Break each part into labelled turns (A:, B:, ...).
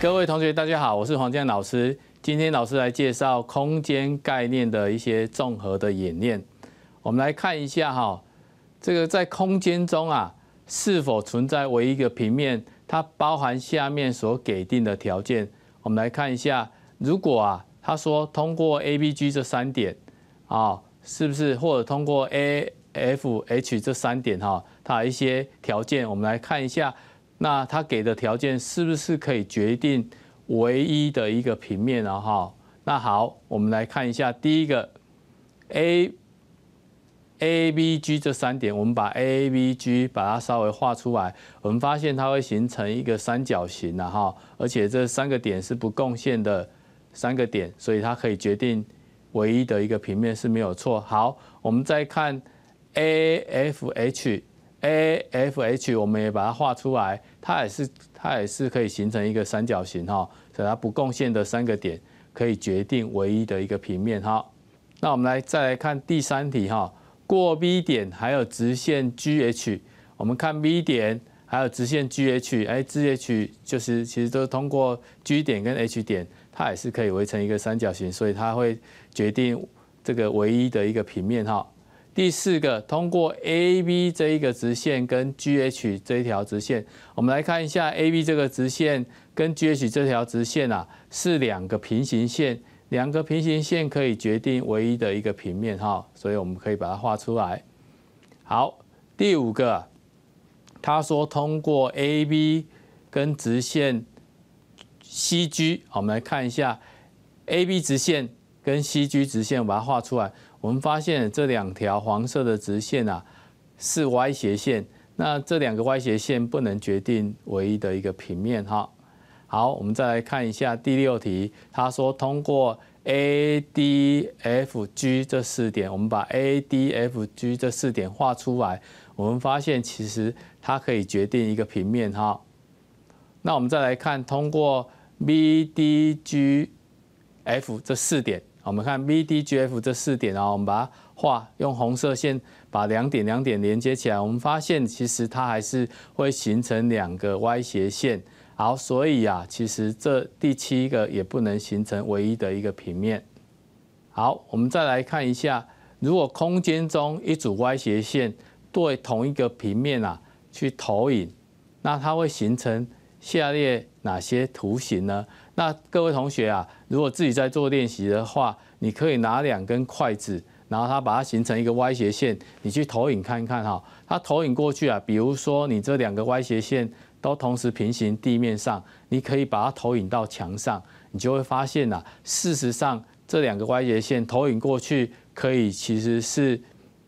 A: 各位同学，大家好，我是黄建老师。今天老师来介绍空间概念的一些综合的演练。我们来看一下哈，这个在空间中啊是否存在唯一个平面，它包含下面所给定的条件。我们来看一下，如果啊他说通过 A、B、G 这三点啊，是不是或者通过 A、F、H 这三点哈，它一些条件，我们来看一下。那它给的条件是不是可以决定唯一的一个平面呢？哈，那好，我们来看一下第一个 A、A、B、G 这三点，我们把 A、A、B、G 把它稍微画出来，我们发现它会形成一个三角形呢，哈，而且这三个点是不共线的三个点，所以它可以决定唯一的一个平面是没有错。好，我们再看 A、F、H。A、F、H，我们也把它画出来，它也是，它也是可以形成一个三角形哈，所以它不共线的三个点可以决定唯一的一个平面哈。那我们来再来看第三题哈，过 B 点还有直线 GH，我们看 B 点还有直线 GH，哎，GH 就是其实都通过 G 点跟 H 点，它也是可以围成一个三角形，所以它会决定这个唯一的一个平面哈。第四个，通过 AB 这一个直线跟 GH 这一条直线，我们来看一下 AB 这个直线跟 GH 这条直线啊，是两个平行线。两个平行线可以决定唯一的一个平面哈，所以我们可以把它画出来。好，第五个，他说通过 AB 跟直线 CG，我们来看一下 AB 直线。跟 c g 直线把它画出来，我们发现这两条黄色的直线啊是歪斜线。那这两个歪斜线不能决定唯一的一个平面哈。好，我们再来看一下第六题，他说通过 ADFG 这四点，我们把 ADFG 这四点画出来，我们发现其实它可以决定一个平面哈。那我们再来看通过 BDGF 这四点。我们看 v D G F 这四点啊，我们把它画，用红色线把两点两点连接起来，我们发现其实它还是会形成两个歪斜线。好，所以啊，其实这第七个也不能形成唯一的一个平面。好，我们再来看一下，如果空间中一组歪斜线对同一个平面啊去投影，那它会形成下列哪些图形呢？那各位同学啊，如果自己在做练习的话，你可以拿两根筷子，然后它把它形成一个歪斜线，你去投影看看哈。它投影过去啊，比如说你这两个歪斜线都同时平行地面上，你可以把它投影到墙上，你就会发现呐，事实上这两个歪斜线投影过去可以其实是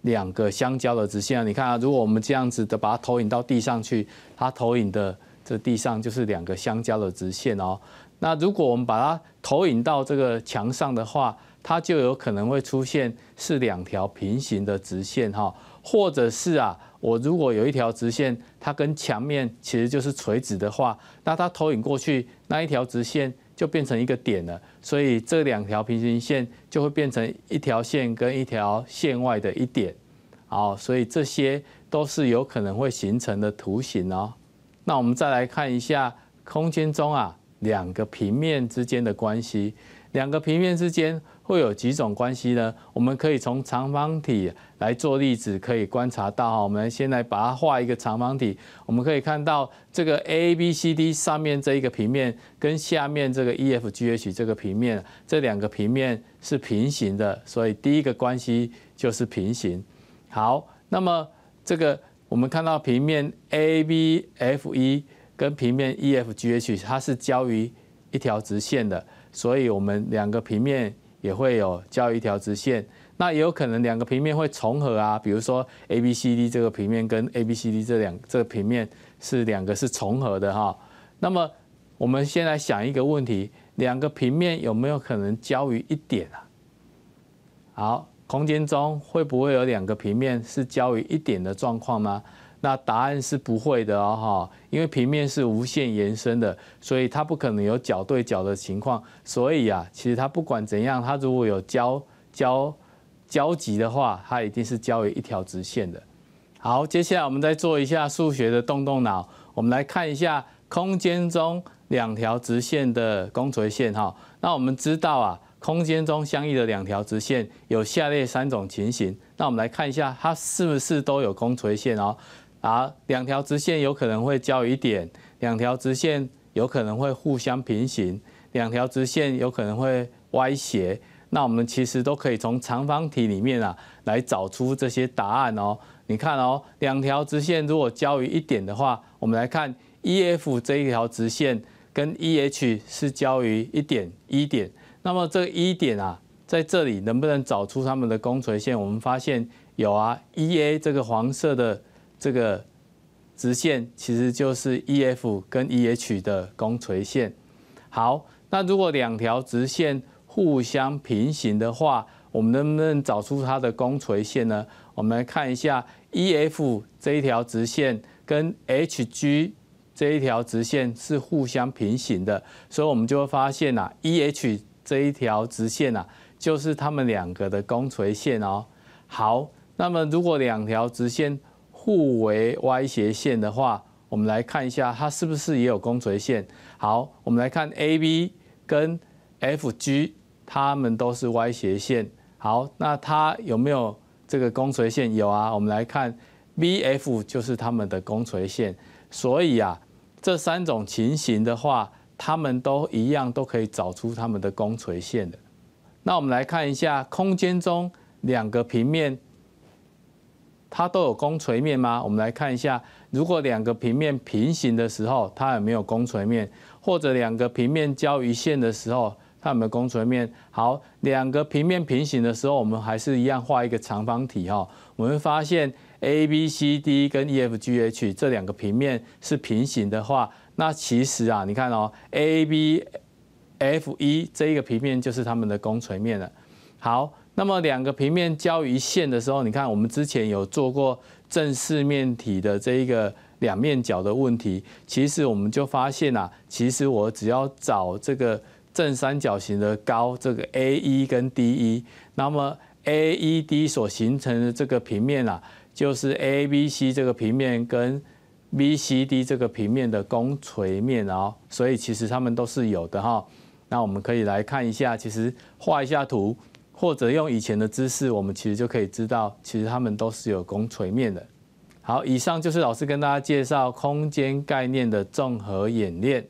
A: 两个相交的直线啊。你看啊，如果我们这样子的把它投影到地上去，它投影的这地上就是两个相交的直线哦。那如果我们把它投影到这个墙上的话，它就有可能会出现是两条平行的直线哈，或者是啊，我如果有一条直线，它跟墙面其实就是垂直的话，那它投影过去那一条直线就变成一个点了，所以这两条平行线就会变成一条线跟一条线外的一点，好，所以这些都是有可能会形成的图形哦。那我们再来看一下空间中啊。两个平面之间的关系，两个平面之间会有几种关系呢？我们可以从长方体来做例子，可以观察到哈。我们先来把它画一个长方体，我们可以看到这个 ABCD 上面这一个平面，跟下面这个 EFGH 这个平面，这两个平面是平行的，所以第一个关系就是平行。好，那么这个我们看到平面 ABFE。跟平面 E F G H 它是交于一条直线的，所以我们两个平面也会有交于一条直线。那有可能两个平面会重合啊，比如说 A B C D 这个平面跟 A B C D 这两这个平面是两个是重合的哈。那么我们先来想一个问题，两个平面有没有可能交于一点啊？好，空间中会不会有两个平面是交于一点的状况吗？那答案是不会的哦，哈，因为平面是无限延伸的，所以它不可能有角对角的情况。所以啊，其实它不管怎样，它如果有交交交集的话，它一定是交于一条直线的。好，接下来我们再做一下数学的动动脑，我们来看一下空间中两条直线的公垂线哈。那我们知道啊，空间中相应的两条直线有下列三种情形。那我们来看一下，它是不是都有公垂线哦？啊，两条直线有可能会交于点，两条直线有可能会互相平行，两条直线有可能会歪斜。那我们其实都可以从长方体里面啊来找出这些答案哦。你看哦，两条直线如果交于一点的话，我们来看 EF 这一条直线跟 EH 是交于一点，一点。那么这一点啊，在这里能不能找出他们的公垂线？我们发现有啊，EA 这个黄色的。这个直线其实就是 EF 跟 EH 的公垂线。好，那如果两条直线互相平行的话，我们能不能找出它的公垂线呢？我们来看一下，EF 这一条直线跟 HG 这一条直线是互相平行的，所以我们就会发现呐，EH 这一条直线啊，就是它们两个的公垂线哦。好，那么如果两条直线，互为歪斜线的话，我们来看一下它是不是也有公垂线。好，我们来看 AB 跟 FG，它们都是歪斜线。好，那它有没有这个公垂线？有啊，我们来看 BF 就是它们的公垂线。所以啊，这三种情形的话，它们都一样都可以找出它们的公垂线的。那我们来看一下空间中两个平面。它都有公垂面吗？我们来看一下，如果两个平面平行的时候，它有没有公垂面？或者两个平面交于线的时候，它有没有公垂面？好，两个平面平行的时候，我们还是一样画一个长方体哈。我们发现 ABCD 跟 EFGH 这两个平面是平行的话，那其实啊，你看哦，ABFE 这一个平面就是它们的公垂面了。好。那么两个平面交于线的时候，你看我们之前有做过正四面体的这一个两面角的问题，其实我们就发现啊，其实我只要找这个正三角形的高，这个 A 一跟 D 一，那么 A 一 D 所形成的这个平面啊，就是 ABC 这个平面跟 BCD 这个平面的公垂面哦，所以其实它们都是有的哈。那我们可以来看一下，其实画一下图。或者用以前的知识，我们其实就可以知道，其实他们都是有拱垂面的。好，以上就是老师跟大家介绍空间概念的综合演练。